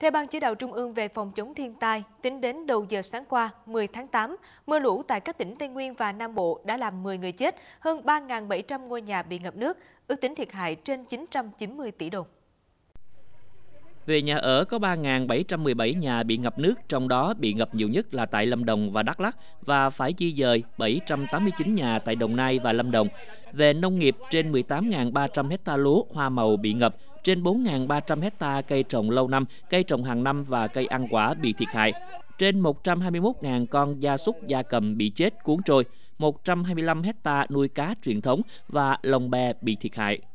Theo Ban Chỉ đạo Trung ương về phòng chống thiên tai, tính đến đầu giờ sáng qua 10 tháng 8, mưa lũ tại các tỉnh Tây Nguyên và Nam Bộ đã làm 10 người chết, hơn 3.700 ngôi nhà bị ngập nước, ước tính thiệt hại trên 990 tỷ đồng. Về nhà ở có 3.717 nhà bị ngập nước, trong đó bị ngập nhiều nhất là tại Lâm Đồng và Đắk Lắk và phải di dời 789 nhà tại Đồng Nai và Lâm Đồng. Về nông nghiệp, trên 18.300 hecta lúa, hoa màu bị ngập, trên 4.300 hecta cây trồng lâu năm, cây trồng hàng năm và cây ăn quả bị thiệt hại. Trên 121.000 con gia súc gia cầm bị chết cuốn trôi, 125 hecta nuôi cá truyền thống và lồng bè bị thiệt hại.